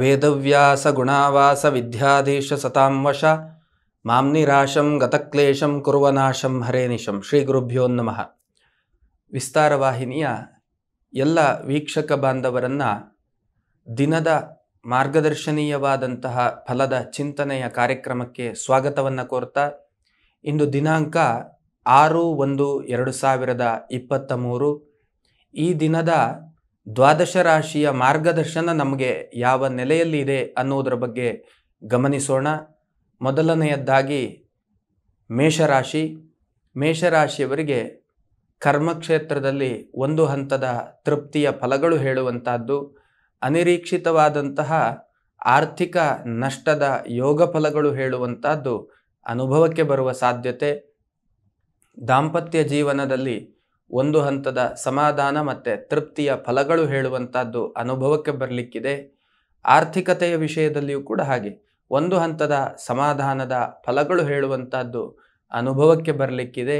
ವೇದವ್ಯಾಸ ಗುಣಾವಾಸ ವಿದ್ಯಾಧೀಶ ಸತಾಂ ವಶ ಮಾಂ ಗತಕ್ಲೇಶಂ ಕುರುವನಾಶಂ ಹರೇನಿಶಂ ಶ್ರೀ ಗುರುಭ್ಯೋ ನಮಃ ವಿಸ್ತಾರ ವಾಹಿನಿಯ ಎಲ್ಲ ವೀಕ್ಷಕ ಬಾಂಧವರನ್ನು ದಿನದ ಮಾರ್ಗದರ್ಶನೀಯವಾದಂತಹ ಫಲದ ಚಿಂತನೆಯ ಕಾರ್ಯಕ್ರಮಕ್ಕೆ ಸ್ವಾಗತವನ್ನು ಕೋರ್ತಾ ಇಂದು ದಿನಾಂಕ ಆರು ಒಂದು ಎರಡು ಸಾವಿರದ ಇಪ್ಪತ್ತ ಮೂರು ಈ ದಿನದ ದ್ವಾದಶ ರಾಶಿಯ ಮಾರ್ಗದರ್ಶನ ನಮಗೆ ಯಾವ ನೆಲೆಯಲ್ಲಿ ಇದೆ ಅನ್ನೋದರ ಬಗ್ಗೆ ಗಮನಿಸೋಣ ಮೊದಲನೆಯದ್ದಾಗಿ ಮೇಷರಾಶಿ ಮೇಷರಾಶಿಯವರಿಗೆ ಕರ್ಮಕ್ಷೇತ್ರದಲ್ಲಿ ಒಂದು ಹಂತದ ತೃಪ್ತಿಯ ಫಲಗಳು ಹೇಳುವಂಥದ್ದು ಅನಿರೀಕ್ಷಿತವಾದಂತಹ ಆರ್ಥಿಕ ನಷ್ಟದ ಯೋಗ ಫಲಗಳು ಹೇಳುವಂಥದ್ದು ಅನುಭವಕ್ಕೆ ಬರುವ ಸಾಧ್ಯತೆ ದಾಂಪತ್ಯ ಜೀವನದಲ್ಲಿ ಒಂದು ಹಂತದ ಸಮಾಧಾನ ಮತ್ತು ತೃಪ್ತಿಯ ಫಲಗಳು ಹೇಳುವಂಥದ್ದು ಅನುಭವಕ್ಕೆ ಬರಲಿಕ್ಕಿದೆ ಆರ್ಥಿಕತೆಯ ವಿಷಯದಲ್ಲಿಯೂ ಕೂಡ ಹಾಗೆ ಒಂದು ಹಂತದ ಸಮಾಧಾನದ ಫಲಗಳು ಹೇಳುವಂಥದ್ದು ಅನುಭವಕ್ಕೆ ಬರಲಿಕ್ಕಿದೆ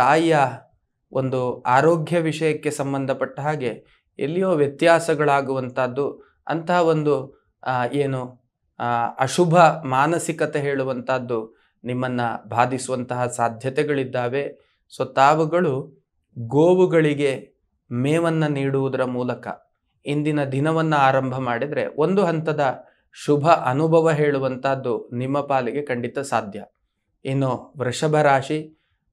ತಾಯಿಯ ಒಂದು ಆರೋಗ್ಯ ವಿಷಯಕ್ಕೆ ಸಂಬಂಧಪಟ್ಟ ಹಾಗೆ ಎಲ್ಲಿಯೋ ವ್ಯತ್ಯಾಸಗಳಾಗುವಂಥದ್ದು ಅಂತಹ ಒಂದು ಏನು ಅಶುಭ ಮಾನಸಿಕತೆ ಹೇಳುವಂಥದ್ದು ನಿಮ್ಮನ್ನು ಬಾಧಿಸುವಂತಹ ಸಾಧ್ಯತೆಗಳಿದ್ದಾವೆ ಸೊ ತಾವುಗಳು ಗೋವುಗಳಿಗೆ ಮೇವನ್ನು ನೀಡುವುದರ ಮೂಲಕ ಇಂದಿನ ದಿನವನ್ನು ಆರಂಭ ಮಾಡಿದರೆ ಒಂದು ಹಂತದ ಶುಭ ಅನುಭವ ಹೇಳುವಂಥದ್ದು ನಿಮ್ಮ ಪಾಲಿಗೆ ಖಂಡಿತ ಸಾಧ್ಯ ಇನ್ನು ವೃಷಭ ರಾಶಿ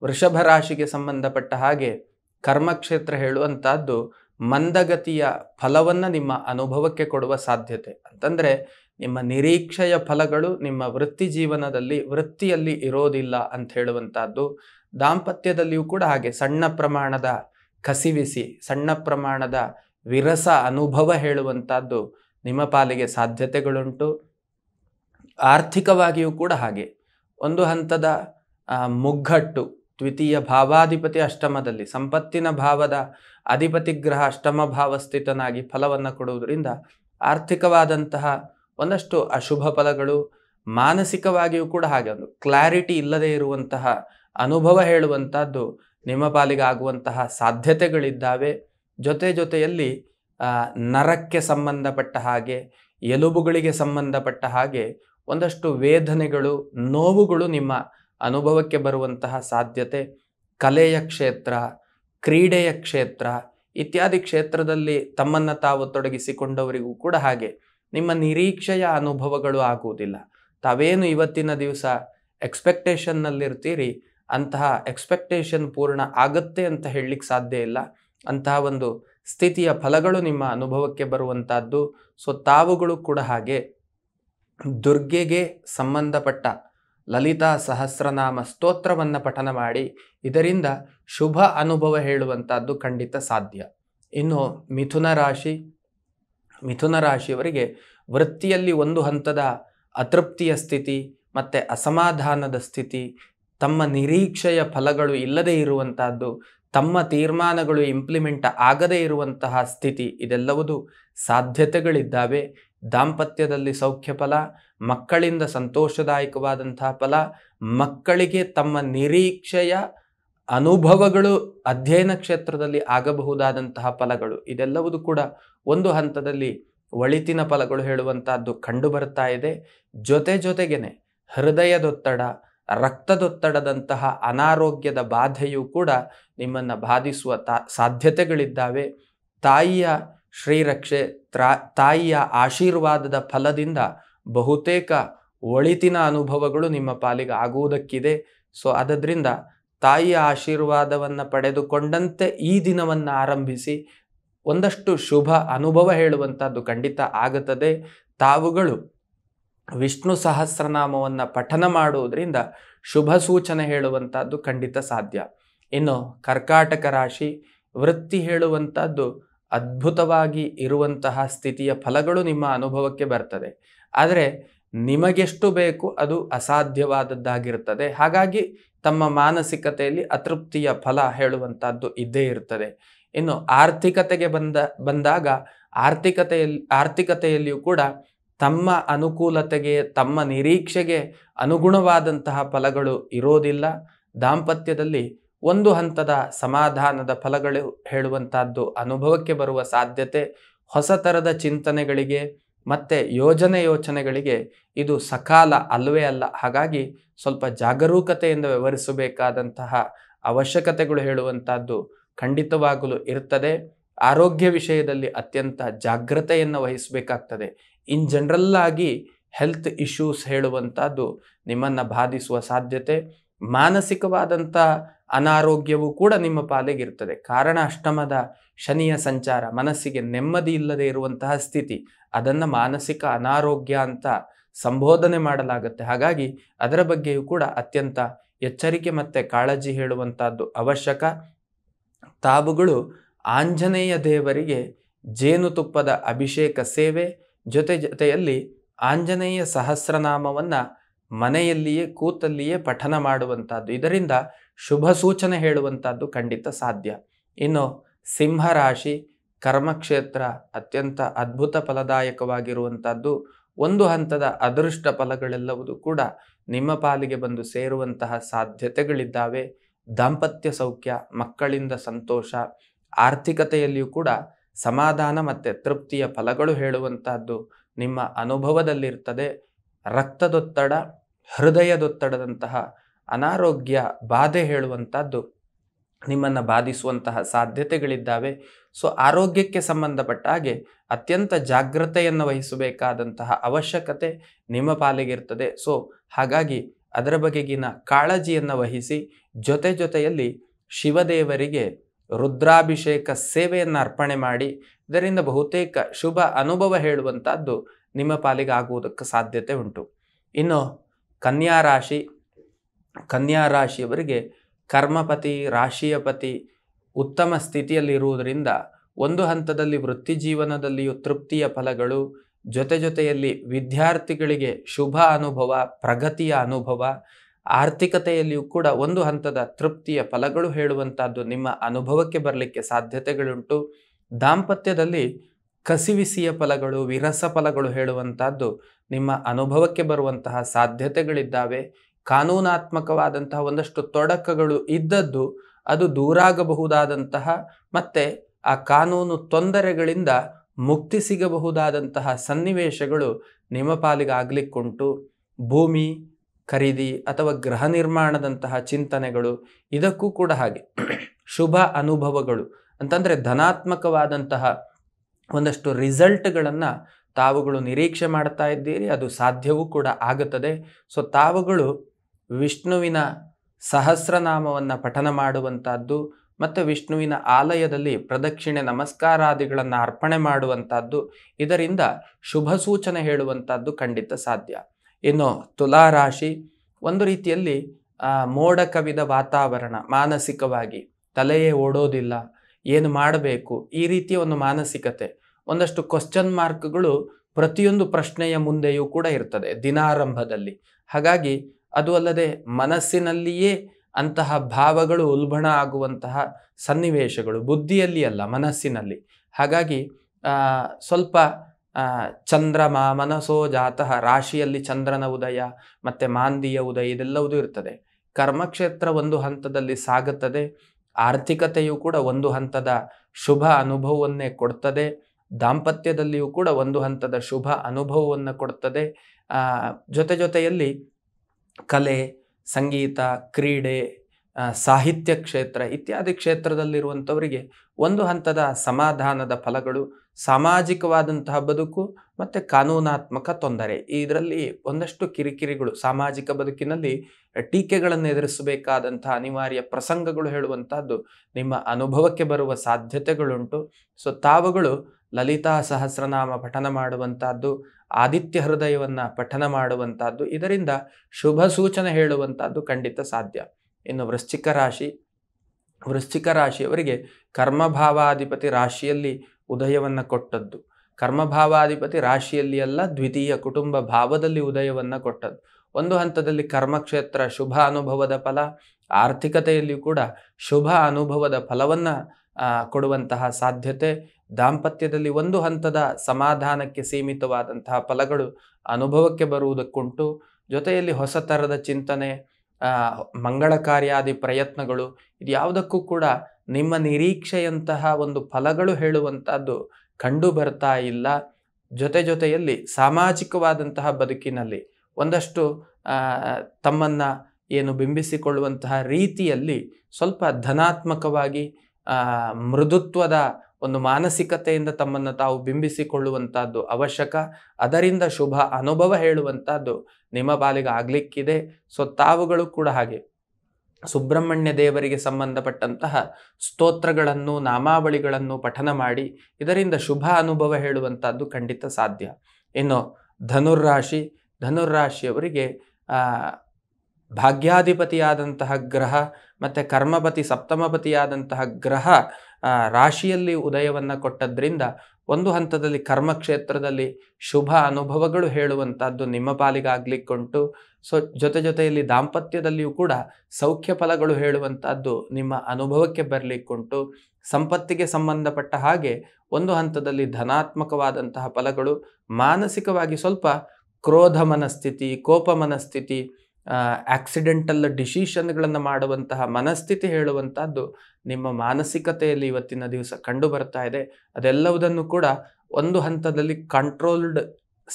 ವೃಷಭ ರಾಶಿಗೆ ಸಂಬಂಧಪಟ್ಟ ಹಾಗೆ ಕರ್ಮಕ್ಷೇತ್ರ ಹೇಳುವಂಥದ್ದು ಮಂದಗತಿಯ ಫಲವನ್ನು ನಿಮ್ಮ ಅನುಭವಕ್ಕೆ ಕೊಡುವ ಸಾಧ್ಯತೆ ಅಂತಂದರೆ ನಿಮ್ಮ ನಿರೀಕ್ಷೆಯ ಫಲಗಳು ನಿಮ್ಮ ವೃತ್ತಿ ಜೀವನದಲ್ಲಿ ವೃತ್ತಿಯಲ್ಲಿ ಇರೋದಿಲ್ಲ ಅಂತ ಹೇಳುವಂಥದ್ದು ದಾಂಪತ್ಯದಲ್ಲಿಯೂ ಕೂಡ ಹಾಗೆ ಸಣ್ಣ ಪ್ರಮಾಣದ ಕಸಿವಿಸಿ ಸಣ್ಣ ಪ್ರಮಾಣದ ವಿರಸ ಅನುಭವ ಹೇಳುವಂತಹದ್ದು ನಿಮ್ಮ ಪಾಲಿಗೆ ಸಾಧ್ಯತೆಗಳುಂಟು ಆರ್ಥಿಕವಾಗಿಯೂ ಕೂಡ ಹಾಗೆ ಒಂದು ಹಂತದ ಮುಗ್ಗಟ್ಟು ದ್ವಿತೀಯ ಭಾವಾಧಿಪತಿ ಅಷ್ಟಮದಲ್ಲಿ ಸಂಪತ್ತಿನ ಭಾವದ ಅಧಿಪತಿ ಗ್ರಹ ಅಷ್ಟಮ ಭಾವಸ್ಥಿತನಾಗಿ ಫಲವನ್ನು ಕೊಡುವುದರಿಂದ ಆರ್ಥಿಕವಾದಂತಹ ಒಂದಷ್ಟು ಅಶುಭ ಫಲಗಳು ಮಾನಸಿಕವಾಗಿಯೂ ಕೂಡ ಹಾಗೆ ಒಂದು ಕ್ಲಾರಿಟಿ ಇಲ್ಲದೆ ಇರುವಂತಹ ಅನುಭವ ಹೇಳುವಂತಹದ್ದು ನಿಮ್ಮ ಪಾಲಿಗೆ ಆಗುವಂತಹ ಸಾಧ್ಯತೆಗಳಿದ್ದಾವೆ ಜೊತೆ ಜೊತೆಯಲ್ಲಿ ನರಕ್ಕೆ ಸಂಬಂಧಪಟ್ಟ ಹಾಗೆ ಎಲುಬುಗಳಿಗೆ ಸಂಬಂಧಪಟ್ಟ ಹಾಗೆ ಒಂದಷ್ಟು ವೇದನೆಗಳು ನೋವುಗಳು ನಿಮ್ಮ ಅನುಭವಕ್ಕೆ ಬರುವಂತಹ ಸಾಧ್ಯತೆ ಕಲೆಯ ಕ್ಷೇತ್ರ ಕ್ರೀಡೆಯ ಕ್ಷೇತ್ರ ಇತ್ಯಾದಿ ಕ್ಷೇತ್ರದಲ್ಲಿ ತಮ್ಮನ್ನು ತಾವು ತೊಡಗಿಸಿಕೊಂಡವರಿಗೂ ಕೂಡ ಹಾಗೆ ನಿಮ್ಮ ನಿರೀಕ್ಷೆಯ ಅನುಭವಗಳು ಆಗುವುದಿಲ್ಲ ತಾವೇನು ಇವತ್ತಿನ ದಿವಸ ಎಕ್ಸ್ಪೆಕ್ಟೇಷನ್ನಲ್ಲಿರ್ತೀರಿ ಅಂತಹ ಎಕ್ಸ್ಪೆಕ್ಟೇಷನ್ ಪೂರ್ಣ ಆಗತ್ತೆ ಅಂತ ಹೇಳಲಿಕ್ಕೆ ಸಾಧ್ಯ ಇಲ್ಲ ಅಂತಹ ಒಂದು ಸ್ಥಿತಿಯ ಫಲಗಳು ನಿಮ್ಮ ಅನುಭವಕ್ಕೆ ಬರುವಂತಹದ್ದು ಸೊ ತಾವುಗಳು ಕೂಡ ಹಾಗೆ ದುರ್ಗೆಗೆ ಸಂಬಂಧಪಟ್ಟ ಲಲಿತಾ ಸಹಸ್ರನಾಮ ಸ್ತೋತ್ರವನ್ನು ಪಠನ ಮಾಡಿ ಇದರಿಂದ ಶುಭ ಅನುಭವ ಹೇಳುವಂತಹದ್ದು ಖಂಡಿತ ಸಾಧ್ಯ ಇನ್ನು ಮಿಥುನ ರಾಶಿ ಮಿಥುನ ರಾಶಿಯವರಿಗೆ ವೃತ್ತಿಯಲ್ಲಿ ಒಂದು ಹಂತದ ಅತೃಪ್ತಿಯ ಸ್ಥಿತಿ ಮತ್ತು ಅಸಮಾಧಾನದ ಸ್ಥಿತಿ ತಮ್ಮ ನಿರೀಕ್ಷೆಯ ಫಲಗಳು ಇಲ್ಲದೇ ಇರುವಂತಹದ್ದು ತಮ್ಮ ತೀರ್ಮಾನಗಳು ಇಂಪ್ಲಿಮೆಂಟ್ ಆಗದೇ ಇರುವಂತಹ ಸ್ಥಿತಿ ಇದೆಲ್ಲವುದು ಸಾಧ್ಯತೆಗಳಿದ್ದಾವೆ ದಾಂಪತ್ಯದಲ್ಲಿ ಸೌಖ್ಯ ಫಲ ಮಕ್ಕಳಿಂದ ಸಂತೋಷದಾಯಕವಾದಂತಹ ಫಲ ಮಕ್ಕಳಿಗೆ ತಮ್ಮ ನಿರೀಕ್ಷೆಯ ಅನುಭವಗಳು ಅಧ್ಯಯನ ಕ್ಷೇತ್ರದಲ್ಲಿ ಆಗಬಹುದಾದಂತಹ ಫಲಗಳು ಇದೆಲ್ಲವೂ ಕೂಡ ಒಂದು ಹಂತದಲ್ಲಿ ಒಳಿತಿನ ಫಲಗಳು ಹೇಳುವಂತಹದ್ದು ಕಂಡು ಬರ್ತಾ ಇದೆ ಜೊತೆ ಜೊತೆಗೇನೆ ಹೃದಯದೊತ್ತಡ ರಕ್ತದೊತ್ತಡದಂತಹ ಅನಾರೋಗ್ಯದ ಬಾಧೆಯೂ ಕೂಡ ನಿಮ್ಮನ್ನು ಬಾಧಿಸುವ ತಾ ಸಾಧ್ಯತೆಗಳಿದ್ದಾವೆ ತಾಯಿಯ ಶ್ರೀರಕ್ಷೆ ತ್ರಾ ತಾಯಿಯ ಆಶೀರ್ವಾದದ ಫಲದಿಂದ ಬಹುತೇಕ ಒಳಿತಿನ ಅನುಭವಗಳು ನಿಮ್ಮ ಪಾಲಿಗೆ ಆಗುವುದಕ್ಕಿದೆ ಸೊ ಅದರಿಂದ ತಾಯಿಯ ಆಶೀರ್ವಾದವನ್ನು ಪಡೆದುಕೊಂಡಂತೆ ಈ ದಿನವನ್ನು ಆರಂಭಿಸಿ ಒಂದಷ್ಟು ಶುಭ ಅನುಭವ ಹೇಳುವಂಥದ್ದು ಖಂಡಿತ ಆಗುತ್ತದೆ ತಾವುಗಳು ವಿಷ್ಣು ಸಹಸ್ರನಾಮವನ್ನು ಪಠನ ಮಾಡುವುದರಿಂದ ಶುಭ ಸೂಚನೆ ಹೇಳುವಂಥದ್ದು ಖಂಡಿತ ಸಾಧ್ಯ ಇನ್ನು ಕರ್ಕಾಟಕ ರಾಶಿ ವೃತ್ತಿ ಹೇಳುವಂಥದ್ದು ಅದ್ಭುತವಾಗಿ ಇರುವಂತಹ ಸ್ಥಿತಿಯ ಫಲಗಳು ನಿಮ್ಮ ಅನುಭವಕ್ಕೆ ಬರ್ತದೆ ಆದರೆ ನಿಮಗೆಷ್ಟು ಬೇಕು ಅದು ಅಸಾಧ್ಯವಾದದ್ದಾಗಿರುತ್ತದೆ ಹಾಗಾಗಿ ತಮ್ಮ ಮಾನಸಿಕತೆಯಲ್ಲಿ ಅತೃಪ್ತಿಯ ಫಲ ಹೇಳುವಂಥದ್ದು ಇದ್ದೇ ಇರ್ತದೆ ಇನ್ನು ಆರ್ಥಿಕತೆಗೆ ಬಂದ ಬಂದಾಗ ಆರ್ಥಿಕತೆಯಲ್ಲಿ ಆರ್ಥಿಕತೆಯಲ್ಲಿಯೂ ಕೂಡ ತಮ್ಮ ಅನುಕೂಲತೆಗೆ ತಮ್ಮ ನಿರೀಕ್ಷೆಗೆ ಅನುಗುಣವಾದಂತಹ ಫಲಗಳು ಇರೋದಿಲ್ಲ ದಾಂಪತ್ಯದಲ್ಲಿ ಒಂದು ಹಂತದ ಸಮಾಧಾನದ ಫಲಗಳು ಹೇಳುವಂತಹದ್ದು ಅನುಭವಕ್ಕೆ ಬರುವ ಸಾಧ್ಯತೆ ಹೊಸ ಥರದ ಚಿಂತನೆಗಳಿಗೆ ಮತ್ತು ಯೋಜನೆ ಯೋಚನೆಗಳಿಗೆ ಇದು ಸಕಾಲ ಅಲ್ಲವೇ ಅಲ್ಲ ಹಾಗಾಗಿ ಸ್ವಲ್ಪ ಜಾಗರೂಕತೆಯಿಂದ ವ್ಯವಹರಿಸಬೇಕಾದಂತಹ ಅವಶ್ಯಕತೆಗಳು ಹೇಳುವಂಥದ್ದು ಖಂಡಿತವಾಗಲು ಇರ್ತದೆ ಆರೋಗ್ಯ ವಿಷಯದಲ್ಲಿ ಅತ್ಯಂತ ಜಾಗ್ರತೆಯನ್ನು ವಹಿಸಬೇಕಾಗ್ತದೆ ಇನ್ ಜನರಲ್ಲಾಗಿ ಹೆಲ್ತ್ ಇಶ್ಯೂಸ್ ಹೇಳುವಂಥದ್ದು ನಿಮ್ಮನ್ನು ಬಾಧಿಸುವ ಸಾಧ್ಯತೆ ಮಾನಸಿಕವಾದಂಥ ಅನಾರೋಗ್ಯವೂ ಕೂಡ ನಿಮ್ಮ ಪಾಲಿಗಿರ್ತದೆ ಕಾರಣ ಅಷ್ಟಮದ ಶನಿಯ ಸಂಚಾರ ಮನಸ್ಸಿಗೆ ನೆಮ್ಮದಿ ಇಲ್ಲದೆ ಇರುವಂತಹ ಸ್ಥಿತಿ ಅದನ್ನು ಮಾನಸಿಕ ಅನಾರೋಗ್ಯ ಅಂತ ಸಂಬೋಧನೆ ಮಾಡಲಾಗುತ್ತೆ ಹಾಗಾಗಿ ಅದರ ಬಗ್ಗೆಯೂ ಕೂಡ ಅತ್ಯಂತ ಎಚ್ಚರಿಕೆ ಮತ್ತು ಕಾಳಜಿ ಹೇಳುವಂಥದ್ದು ಅವಶ್ಯಕ ತಾವುಗಳು ಆಂಜನೇಯ ದೇವರಿಗೆ ಜೇನುತುಪ್ಪದ ಅಭಿಷೇಕ ಸೇವೆ ಜೊತೆ ಜೊತೆಯಲ್ಲಿ ಆಂಜನೇಯ ಸಹಸ್ರನಾಮವನ್ನು ಮನೆಯಲ್ಲಿಯೇ ಕೂತಲ್ಲಿಯೇ ಪಠನ ಮಾಡುವಂಥದ್ದು ಇದರಿಂದ ಶುಭ ಸೂಚನೆ ಹೇಳುವಂಥದ್ದು ಖಂಡಿತ ಸಾಧ್ಯ ಇನ್ನು ಸಿಂಹರಾಶಿ ಕರ್ಮಕ್ಷೇತ್ರ ಅತ್ಯಂತ ಅದ್ಭುತ ಫಲದಾಯಕವಾಗಿರುವಂಥದ್ದು ಒಂದು ಹಂತದ ಅದೃಷ್ಟ ಫಲಗಳೆಲ್ಲವೂ ಕೂಡ ನಿಮ್ಮ ಪಾಲಿಗೆ ಬಂದು ಸೇರುವಂತಹ ಸಾಧ್ಯತೆಗಳಿದ್ದಾವೆ ದಾಂಪತ್ಯ ಸೌಖ್ಯ ಮಕ್ಕಳಿಂದ ಸಂತೋಷ ಆರ್ಥಿಕತೆಯಲ್ಲಿಯೂ ಕೂಡ ಸಮಾಧಾನ ಮತ್ತು ತೃಪ್ತಿಯ ಫಲಗಳು ಹೇಳುವಂತಹದ್ದು ನಿಮ್ಮ ಅನುಭವದಲ್ಲಿರ್ತದೆ ರಕ್ತದೊತ್ತಡ ಹೃದಯದೊತ್ತಡದಂತಹ ಅನಾರೋಗ್ಯ ಬಾಧೆ ಹೇಳುವಂಥದ್ದು ನಿಮ್ಮನ್ನು ಬಾಧಿಸುವಂತಹ ಸಾಧ್ಯತೆಗಳಿದ್ದಾವೆ ಸೊ ಆರೋಗ್ಯಕ್ಕೆ ಸಂಬಂಧಪಟ್ಟ ಹಾಗೆ ಅತ್ಯಂತ ಜಾಗ್ರತೆಯನ್ನು ವಹಿಸಬೇಕಾದಂತಹ ಅವಶ್ಯಕತೆ ನಿಮ್ಮ ಪಾಲಿಗಿರ್ತದೆ ಸೊ ಹಾಗಾಗಿ ಅದರ ಬಗೆಗಿನ ಕಾಳಜಿಯನ್ನು ವಹಿಸಿ ಜೊತೆ ಜೊತೆಯಲ್ಲಿ ಶಿವದೇವರಿಗೆ ರುದ್ರಾಭಿಷೇಕ ಸೇವೆಯನ್ನು ಅರ್ಪಣೆ ಮಾಡಿ ಇದರಿಂದ ಬಹುತೇಕ ಶುಭ ಅನುಭವ ಹೇಳುವಂಥದ್ದು ನಿಮ್ಮ ಪಾಲಿಗೆ ಆಗುವುದಕ್ಕೆ ಸಾಧ್ಯತೆ ಉಂಟು ಇನ್ನು ಕನ್ಯಾ ರಾಶಿ ಕನ್ಯಾ ರಾಶಿಯವರಿಗೆ ಕರ್ಮಪತಿ ರಾಶಿಯ ಪತಿ ಉತ್ತಮ ಸ್ಥಿತಿಯಲ್ಲಿರುವುದರಿಂದ ಒಂದು ಹಂತದಲ್ಲಿ ವೃತ್ತಿ ಜೀವನದಲ್ಲಿಯೂ ತೃಪ್ತಿಯ ಫಲಗಳು ಜೊತೆ ಜೊತೆಯಲ್ಲಿ ವಿದ್ಯಾರ್ಥಿಗಳಿಗೆ ಶುಭ ಅನುಭವ ಪ್ರಗತಿಯ ಅನುಭವ ಆರ್ಥಿಕತೆಯಲ್ಲಿಯೂ ಕೂಡ ಒಂದು ಹಂತದ ತೃಪ್ತಿಯ ಫಲಗಳು ಹೇಳುವಂತಹದ್ದು ನಿಮ್ಮ ಅನುಭವಕ್ಕೆ ಬರಲಿಕ್ಕೆ ಸಾಧ್ಯತೆಗಳುಂಟು ದಾಂಪತ್ಯದಲ್ಲಿ ಕಸಿವಿಸಿಯ ಫಲಗಳು ವಿರಸ ಫಲಗಳು ಹೇಳುವಂತಹದ್ದು ನಿಮ್ಮ ಅನುಭವಕ್ಕೆ ಬರುವಂತಹ ಸಾಧ್ಯತೆಗಳಿದ್ದಾವೆ ಕಾನೂನಾತ್ಮಕವಾದಂತಹ ಒಂದಷ್ಟು ತೊಡಕಗಳು ಇದ್ದದ್ದು ಅದು ದೂರಾಗಬಹುದಾದಂತಹ ಮತ್ತು ಆ ಕಾನೂನು ತೊಂದರೆಗಳಿಂದ ಮುಕ್ತಿ ಸಿಗಬಹುದಾದಂತಹ ಸನ್ನಿವೇಶಗಳು ನಿಮ್ಮ ಪಾಲಿಗೆ ಆಗಲಿಕ್ಕುಂಟು ಭೂಮಿ ಖರೀದಿ ಅಥವಾ ಗೃಹ ನಿರ್ಮಾಣದಂತಹ ಚಿಂತನೆಗಳು ಇದಕ್ಕೂ ಕೂಡ ಹಾಗೆ ಶುಭ ಅನುಭವಗಳು ಅಂತಂದರೆ ಧನಾತ್ಮಕವಾದಂತಹ ಒಂದಷ್ಟು ರಿಸಲ್ಟ್ಗಳನ್ನು ತಾವುಗಳು ನಿರೀಕ್ಷೆ ಮಾಡ್ತಾ ಇದ್ದೀರಿ ಅದು ಸಾಧ್ಯವೂ ಕೂಡ ಆಗುತ್ತದೆ ಸೊ ತಾವುಗಳು ವಿಷ್ಣುವಿನ ಸಹಸ್ರನಾಮವನ್ನು ಪಠನ ಮಾಡುವಂಥದ್ದು ಮತ್ತು ವಿಷ್ಣುವಿನ ಆಲಯದಲ್ಲಿ ಪ್ರದಕ್ಷಿಣೆ ನಮಸ್ಕಾರಾದಿಗಳನ್ನು ಅರ್ಪಣೆ ಮಾಡುವಂಥದ್ದು ಇದರಿಂದ ಶುಭ ಸೂಚನೆ ಹೇಳುವಂಥದ್ದು ಖಂಡಿತ ಸಾಧ್ಯ ಇನ್ನು ತುಲಾರಾಶಿ ಒಂದು ರೀತಿಯಲ್ಲಿ ಮೋಡ ಕವಿದ ವಾತಾವರಣ ಮಾನಸಿಕವಾಗಿ ತಲೆಯೇ ಓಡೋದಿಲ್ಲ ಏನು ಮಾಡಬೇಕು ಈ ರೀತಿಯ ಒಂದು ಮಾನಸಿಕತೆ ಒಂದಷ್ಟು ಕ್ವಶನ್ ಮಾರ್ಕ್ಗಳು ಪ್ರತಿಯೊಂದು ಪ್ರಶ್ನೆಯ ಮುಂದೆಯೂ ಕೂಡ ಇರ್ತದೆ ದಿನಾರಂಭದಲ್ಲಿ ಹಾಗಾಗಿ ಅದು ಅಲ್ಲದೆ ಮನಸ್ಸಿನಲ್ಲಿಯೇ ಅಂತಹ ಭಾವಗಳು ಉಲ್ಬಣ ಆಗುವಂತಹ ಸನ್ನಿವೇಶಗಳು ಬುದ್ಧಿಯಲ್ಲಿ ಅಲ್ಲ ಮನಸ್ಸಿನಲ್ಲಿ ಹಾಗಾಗಿ ಸ್ವಲ್ಪ ಚಂದ್ರಮ ಮನಸ್ಸೋ ಜಾತಃ ರಾಶಿಯಲ್ಲಿ ಚಂದ್ರನ ಉದಯ ಮತ್ತು ಮಾಂದಿಯ ಉದಯ ಇದೆಲ್ಲವೂ ಇರ್ತದೆ ಕರ್ಮಕ್ಷೇತ್ರ ಒಂದು ಹಂತದಲ್ಲಿ ಸಾಗುತ್ತದೆ ಆರ್ಥಿಕತೆಯೂ ಕೂಡ ಒಂದು ಹಂತದ ಶುಭ ಅನುಭವವನ್ನೇ ಕೊಡ್ತದೆ ದಾಂಪತ್ಯದಲ್ಲಿಯೂ ಕೂಡ ಒಂದು ಹಂತದ ಶುಭ ಅನುಭವವನ್ನು ಕೊಡ್ತದೆ ಜೊತೆ ಜೊತೆಯಲ್ಲಿ ಕಲೆ ಸಂಗೀತ ಕ್ರೀಡೆ ಸಾಹಿತ್ಯ ಕ್ಷೇತ್ರ ಇತ್ಯಾದಿ ಕ್ಷೇತ್ರದಲ್ಲಿರುವಂಥವರಿಗೆ ಒಂದು ಹಂತದ ಸಮಾಧಾನದ ಫಲಗಳು ಸಾಮಾಜಿಕವಾದಂತಹ ಬದುಕು ಮತ್ತು ಕಾನೂನಾತ್ಮಕ ತೊಂದರೆ ಇದರಲ್ಲಿ ಒಂದಷ್ಟು ಕಿರಿಕಿರಿಗಳು ಸಾಮಾಜಿಕ ಬದುಕಿನಲ್ಲಿ ಟೀಕೆಗಳನ್ನು ಎದುರಿಸಬೇಕಾದಂತಹ ಅನಿವಾರ್ಯ ಪ್ರಸಂಗಗಳು ಹೇಳುವಂತಹದ್ದು ನಿಮ್ಮ ಅನುಭವಕ್ಕೆ ಬರುವ ಸಾಧ್ಯತೆಗಳುಂಟು ಸೊ ತಾವುಗಳು ಲಲಿತಾ ಸಹಸ್ರನಾಮ ಪಠನ ಮಾಡುವಂತಹದ್ದು ಆದಿತ್ಯ ಹೃದಯವನ್ನು ಪಠನ ಮಾಡುವಂತಹದ್ದು ಇದರಿಂದ ಶುಭ ಸೂಚನೆ ಹೇಳುವಂತಹದ್ದು ಖಂಡಿತ ಸಾಧ್ಯ ಇನ್ನು ವೃಶ್ಚಿಕ ರಾಶಿ ವೃಶ್ಚಿಕ ರಾಶಿಯವರಿಗೆ ಕರ್ಮಭಾವಾಧಿಪತಿ ರಾಶಿಯಲ್ಲಿ ಉದಯವನ್ನು ಕೊಟ್ಟದ್ದು ಕರ್ಮಭಾವಾಧಿಪತಿ ರಾಶಿಯಲ್ಲಿ ಅಲ್ಲ ದ್ವಿತೀಯ ಕುಟುಂಬ ಭಾವದಲ್ಲಿ ಉದಯವನ್ನು ಕೊಟ್ಟದ್ದು ಒಂದು ಹಂತದಲ್ಲಿ ಕರ್ಮಕ್ಷೇತ್ರ ಶುಭ ಅನುಭವದ ಫಲ ಆರ್ಥಿಕತೆಯಲ್ಲಿಯೂ ಕೂಡ ಶುಭ ಅನುಭವದ ಫಲವನ್ನು ಕೊಡುವಂತಹ ಸಾಧ್ಯತೆ ದಾಂಪತ್ಯದಲ್ಲಿ ಒಂದು ಹಂತದ ಸಮಾಧಾನಕ್ಕೆ ಸೀಮಿತವಾದಂತಹ ಫಲಗಳು ಅನುಭವಕ್ಕೆ ಬರುವುದಕ್ಕುಂಟು ಜೊತೆಯಲ್ಲಿ ಹೊಸ ಥರದ ಚಿಂತನೆ ಮಂಗಳ ಕಾರ್ಯಾದಿ ಪ್ರಯತ್ನಗಳು ಇದು ಯಾವುದಕ್ಕೂ ಕೂಡ ನಿಮ್ಮ ನಿರೀಕ್ಷೆಯಂತಹ ಒಂದು ಫಲಗಳು ಹೇಳುವಂಥದ್ದು ಕಂಡು ಬರ್ತಾ ಇಲ್ಲ ಜೊತೆ ಜೊತೆಯಲ್ಲಿ ಸಾಮಾಜಿಕವಾದಂತಹ ಬದುಕಿನಲ್ಲಿ ಒಂದಷ್ಟು ತಮ್ಮನ್ನು ಏನು ಬಿಂಬಿಸಿಕೊಳ್ಳುವಂತಹ ರೀತಿಯಲ್ಲಿ ಸ್ವಲ್ಪ ಧನಾತ್ಮಕವಾಗಿ ಮೃದುತ್ವದ ಒಂದು ಮಾನಸಿಕತೆಯಿಂದ ತಮ್ಮನ್ನು ತಾವು ಬಿಂಬಿಸಿಕೊಳ್ಳುವಂಥದ್ದು ಅವಶ್ಯಕ ಅದರಿಂದ ಶುಭ ಅನುಭವ ಹೇಳುವಂಥದ್ದು ನಿಮ್ಮ ಬಾಲಿಗೆ ಆಗಲಿಕ್ಕಿದೆ ಸೊ ತಾವುಗಳು ಕೂಡ ಹಾಗೆ ಸುಬ್ರಹ್ಮಣ್ಯ ದೇವರಿಗೆ ಸಂಬಂಧಪಟ್ಟಂತಹ ಸ್ತೋತ್ರಗಳನ್ನು ನಾಮಾವಳಿಗಳನ್ನು ಪಠನ ಮಾಡಿ ಇದರಿಂದ ಶುಭ ಅನುಭವ ಹೇಳುವಂಥದ್ದು ಖಂಡಿತ ಸಾಧ್ಯ ಇನ್ನು ಧನುರ್ರಾಶಿ ಧನುರ್ರಾಶಿಯವರಿಗೆ ಭಾಗ್ಯಾಧಿಪತಿಯಾದಂತಹ ಗ್ರಹ ಮತ್ತು ಕರ್ಮಪತಿ ಸಪ್ತಮಪತಿಯಾದಂತಹ ಗ್ರಹ ರಾಶಿಯಲ್ಲಿ ಉದಯವನ್ನು ಕೊಟ್ಟದ್ರಿಂದ ಒಂದು ಹಂತದಲ್ಲಿ ಕರ್ಮಕ್ಷೇತ್ರದಲ್ಲಿ ಶುಭ ಅನುಭವಗಳು ಹೇಳುವಂಥದ್ದು ನಿಮ್ಮ ಪಾಲಿಗಾಗಲಿಕ್ಕುಂಟು ಸೊ ಜೊತೆ ಜೊತೆಯಲ್ಲಿ ದಾಂಪತ್ಯದಲ್ಲಿಯೂ ಕೂಡ ಸೌಖ್ಯ ಫಲಗಳು ಹೇಳುವಂಥದ್ದು ನಿಮ್ಮ ಅನುಭವಕ್ಕೆ ಬರಲಿಕ್ಕುಂಟು ಸಂಪತ್ತಿಗೆ ಸಂಬಂಧಪಟ್ಟ ಹಾಗೆ ಒಂದು ಹಂತದಲ್ಲಿ ಧನಾತ್ಮಕವಾದಂತಹ ಫಲಗಳು ಮಾನಸಿಕವಾಗಿ ಸ್ವಲ್ಪ ಕ್ರೋಧ ಮನಸ್ಥಿತಿ ಕೋಪ ಮನಸ್ಥಿತಿ ಆಕ್ಸಿಡೆಂಟಲ್ ಡಿಸಿಷನ್ಗಳನ್ನು ಮಾಡುವಂತಹ ಮನಸ್ಥಿತಿ ಹೇಳುವಂಥದ್ದು ನಿಮ್ಮ ಮಾನಸಿಕತೆಯಲ್ಲಿ ಇವತ್ತಿನ ದಿವಸ ಕಂಡು ಬರ್ತಾ ಇದೆ ಅದೆಲ್ಲವುದನ್ನು ಕೂಡ ಒಂದು ಹಂತದಲ್ಲಿ ಕಂಟ್ರೋಲ್ಡ್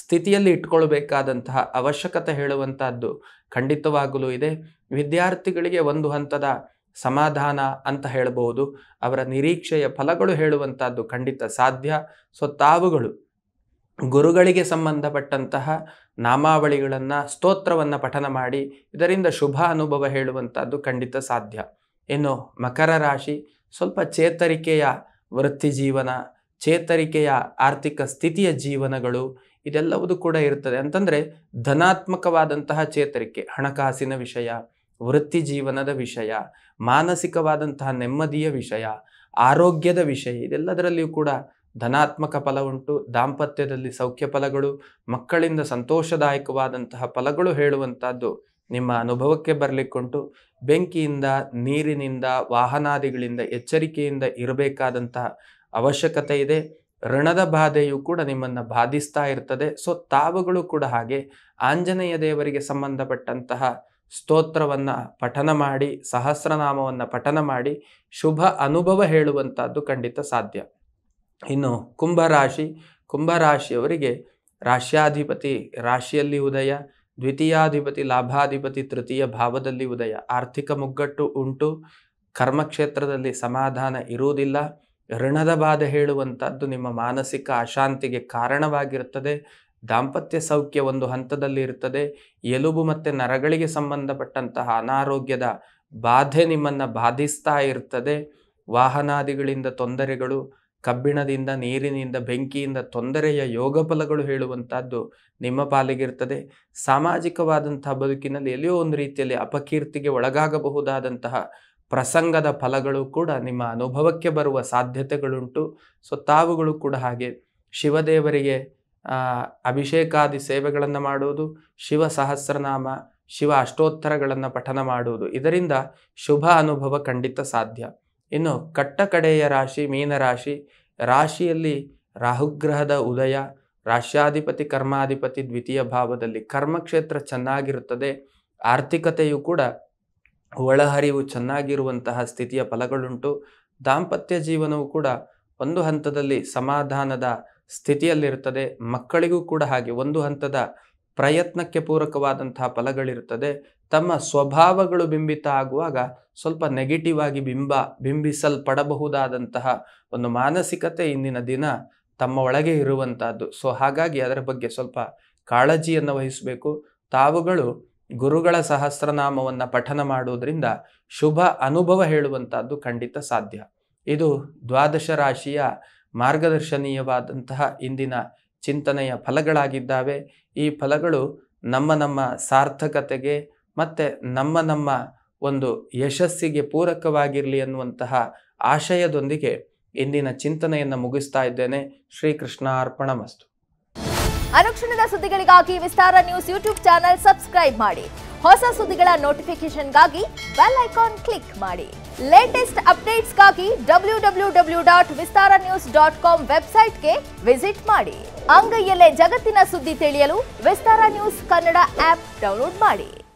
ಸ್ಥಿತಿಯಲ್ಲಿ ಇಟ್ಕೊಳ್ಬೇಕಾದಂತಹ ಅವಶ್ಯಕತೆ ಹೇಳುವಂತಹದ್ದು ಖಂಡಿತವಾಗಲೂ ಇದೆ ವಿದ್ಯಾರ್ಥಿಗಳಿಗೆ ಒಂದು ಹಂತದ ಸಮಾಧಾನ ಅಂತ ಹೇಳಬಹುದು ಅವರ ನಿರೀಕ್ಷೆಯ ಫಲಗಳು ಹೇಳುವಂಥದ್ದು ಖಂಡಿತ ಸಾಧ್ಯ ಸೊ ತಾವುಗಳು ಗುರುಗಳಿಗೆ ಸಂಬಂಧಪಟ್ಟಂತಹ ನಾಮಾವಳಿಗಳನ್ನು ಸ್ತೋತ್ರವನ್ನು ಪಠನ ಮಾಡಿ ಇದರಿಂದ ಶುಭ ಅನುಭವ ಹೇಳುವಂಥದ್ದು ಖಂಡಿತ ಸಾಧ್ಯ ಇನ್ನು ಮಕರ ರಾಶಿ ಸ್ವಲ್ಪ ಚೇತರಿಕೆಯ ವೃತ್ತಿ ಜೀವನ ಚೇತರಿಕೆಯ ಆರ್ಥಿಕ ಸ್ಥಿತಿಯ ಜೀವನಗಳು ಇದೆಲ್ಲವೂ ಕೂಡ ಇರ್ತದೆ ಅಂತಂದರೆ ಧನಾತ್ಮಕವಾದಂತಹ ಚೇತರಿಕೆ ಹಣಕಾಸಿನ ವಿಷಯ ವೃತ್ತಿ ಜೀವನದ ವಿಷಯ ಮಾನಸಿಕವಾದಂತಹ ನೆಮ್ಮದಿಯ ವಿಷಯ ಆರೋಗ್ಯದ ವಿಷಯ ಇದೆಲ್ಲದರಲ್ಲಿಯೂ ಕೂಡ ಧನಾತ್ಮಕ ಫಲ ಉಂಟು ದಾಂಪತ್ಯದಲ್ಲಿ ಸೌಖ್ಯ ಫಲಗಳು ಮಕ್ಕಳಿಂದ ಸಂತೋಷದಾಯಕವಾದಂತಹ ಫಲಗಳು ಹೇಳುವಂಥದ್ದು ನಿಮ್ಮ ಅನುಭವಕ್ಕೆ ಬರಲಿಕ್ಕುಂಟು ಬೆಂಕಿಯಿಂದ ನೀರಿನಿಂದ ವಾಹನಾದಿಗಳಿಂದ ಎಚ್ಚರಿಕೆಯಿಂದ ಇರಬೇಕಾದಂತಹ ಅವಶ್ಯಕತೆ ಇದೆ ಋಣದ ಬಾಧೆಯು ಕೂಡ ನಿಮ್ಮನ್ನು ಬಾಧಿಸ್ತಾ ಇರ್ತದೆ ಸೊ ತಾವುಗಳು ಕೂಡ ಹಾಗೆ ಆಂಜನೇಯ ದೇವರಿಗೆ ಸಂಬಂಧಪಟ್ಟಂತಹ ಸ್ತೋತ್ರವನ್ನು ಪಠನ ಮಾಡಿ ಸಹಸ್ರನಾಮವನ್ನು ಪಠನ ಮಾಡಿ ಶುಭ ಅನುಭವ ಹೇಳುವಂಥದ್ದು ಖಂಡಿತ ಸಾಧ್ಯ ಇನ್ನು ಕುಂಭರಾಶಿ ಕುಂಭರಾಶಿಯವರಿಗೆ ರಾಶ್ಯಾಧಿಪತಿ ರಾಶಿಯಲ್ಲಿ ಉದಯ ದ್ವಿತೀಯಾಧಿಪತಿ ಲಾಭಾಧಿಪತಿ ತೃತೀಯ ಭಾವದಲ್ಲಿ ಉದಯ ಆರ್ಥಿಕ ಮುಗ್ಗಟ್ಟು ಉಂಟು ಕರ್ಮಕ್ಷೇತ್ರದಲ್ಲಿ ಸಮಾಧಾನ ಇರುವುದಿಲ್ಲ ಋಣದ ಬಾಧೆ ಹೇಳುವಂಥದ್ದು ನಿಮ್ಮ ಮಾನಸಿಕ ಅಶಾಂತಿಗೆ ಕಾರಣವಾಗಿರುತ್ತದೆ ದಾಂಪತ್ಯ ಸೌಖ್ಯ ಒಂದು ಹಂತದಲ್ಲಿ ಇರುತ್ತದೆ ಎಲುಬು ಮತ್ತು ನರಗಳಿಗೆ ಸಂಬಂಧಪಟ್ಟಂತಹ ಅನಾರೋಗ್ಯದ ಬಾಧೆ ನಿಮ್ಮನ್ನು ಬಾಧಿಸ್ತಾ ಇರ್ತದೆ ವಾಹನಾದಿಗಳಿಂದ ತೊಂದರೆಗಳು ಕಬ್ಬಿಣದಿಂದ ನೀರಿನಿಂದ ಬೆಂಕಿಯಿಂದ ತೊಂದರೆಯ ಯೋಗ ಫಲಗಳು ಹೇಳುವಂಥದ್ದು ನಿಮ್ಮ ಪಾಲಿಗಿರ್ತದೆ ಸಾಮಾಜಿಕವಾದಂತಹ ಬದುಕಿನಲ್ಲಿ ಎಲ್ಲಿಯೋ ಒಂದು ರೀತಿಯಲ್ಲಿ ಅಪಕೀರ್ತಿಗೆ ಒಳಗಾಗಬಹುದಾದಂತಹ ಪ್ರಸಂಗದ ಫಲಗಳು ಕೂಡ ನಿಮ್ಮ ಅನುಭವಕ್ಕೆ ಬರುವ ಸಾಧ್ಯತೆಗಳುಂಟು ಸೊ ತಾವುಗಳು ಕೂಡ ಹಾಗೆ ಶಿವದೇವರಿಗೆ ಅಭಿಷೇಕಾದಿ ಸೇವೆಗಳನ್ನು ಮಾಡುವುದು ಶಿವ ಸಹಸ್ರನಾಮ ಶಿವ ಅಷ್ಟೋತ್ತರಗಳನ್ನು ಪಠನ ಮಾಡುವುದು ಇದರಿಂದ ಶುಭ ಅನುಭವ ಖಂಡಿತ ಸಾಧ್ಯ ಇನ್ನು ಕಟ್ಟಕಡೆಯ ರಾಶಿ ಮೀನರಾಶಿ ರಾಶಿಯಲ್ಲಿ ರಾಹುಗ್ರಹದ ಉದಯ ರಾಶ್ಯಾಧಿಪತಿ ಕರ್ಮಾಧಿಪತಿ ದ್ವಿತೀಯ ಭಾವದಲ್ಲಿ ಕರ್ಮಕ್ಷೇತ್ರ ಚೆನ್ನಾಗಿರುತ್ತದೆ ಆರ್ಥಿಕತೆಯು ಕೂಡ ಒಳಹರಿವು ಚೆನ್ನಾಗಿರುವಂತಹ ಸ್ಥಿತಿಯ ಫಲಗಳುಂಟು ದಾಂಪತ್ಯ ಜೀವನವು ಕೂಡ ಒಂದು ಹಂತದಲ್ಲಿ ಸಮಾಧಾನದ ಸ್ಥಿತಿಯಲ್ಲಿರುತ್ತದೆ ಮಕ್ಕಳಿಗೂ ಕೂಡ ಹಾಗೆ ಒಂದು ಹಂತದ ಪ್ರಯತ್ನಕ್ಕೆ ಪೂರಕವಾದಂತಹ ಫಲಗಳಿರುತ್ತದೆ ತಮ್ಮ ಸ್ವಭಾವಗಳು ಬಿಂಬಿತ ಆಗುವಾಗ ಸ್ವಲ್ಪ ನೆಗೆಟಿವ್ ಆಗಿ ಬಿಂಬ ಬಿಂಬಿಸಲ್ಪಡಬಹುದಾದಂತಹ ಒಂದು ಮಾನಸಿಕತೆ ಇಂದಿನ ದಿನ ತಮ್ಮ ಒಳಗೆ ಇರುವಂತಹದ್ದು ಸೊ ಹಾಗಾಗಿ ಅದರ ಬಗ್ಗೆ ಸ್ವಲ್ಪ ಕಾಳಜಿಯನ್ನು ವಹಿಸಬೇಕು ತಾವುಗಳು ಗುರುಗಳ ಸಹಸ್ರನಾಮವನ್ನು ಪಠನ ಮಾಡುವುದರಿಂದ ಶುಭ ಅನುಭವ ಹೇಳುವಂತಹದ್ದು ಖಂಡಿತ ಸಾಧ್ಯ ಇದು ದ್ವಾದಶ ರಾಶಿಯ ಮಾರ್ಗದರ್ಶನೀಯವಾದಂತಹ ಇಂದಿನ ಚಿಂತನೆಯ ಫಲಗಳಾಗಿದ್ದಾವೆ ಈ ಫಲಗಳು ನಮ್ಮ ನಮ್ಮ ಸಾರ್ಥಕತೆಗೆ ಮತ್ತು ನಮ್ಮ ನಮ್ಮ ಒಂದು ಯಶಸ್ಸಿಗೆ ಪೂರಕವಾಗಿರಲಿ ಅನ್ನುವಂತಹ ಆಶಯದೊಂದಿಗೆ ಇಂದಿನ ಚಿಂತನೆಯನ್ನು ಮುಗಿಸ್ತಾ ಇದ್ದೇನೆ ಶ್ರೀಕೃಷ್ಣ ಅರ್ಪಣ ಮಸ್ತು ಅನುಕ್ಷಣದ ಸುದ್ದಿಗಳಿಗಾಗಿ Vistara news YouTube channel subscribe ಮಾಡಿ ಹೊಸ ಸುದ್ದಿಗಳ ನೋಟಿಫಿಕೇಶನ್ಗಾಗಿ ಬೆಲ್ ಐಕಾನ್ ಕ್ಲಿಕ್ ಮಾಡಿ ಲೇಟೆಸ್ಟ್ ಅಪ್ಡೇಟ್ಸ್ಗಾಗಿ W W W dot Vistara news dot com ವೆಬ್ಸೈಟ್ಗೆ ವಿಸಿಟ್ ಮಾಡಿ ಅಂಗೈಯಲ್ಲೇ ಜಗತ್ತಿನ ಸುದ್ದಿ ತಿಳಿಯಲು Vistara news Kannada app download ಮಾಡಿ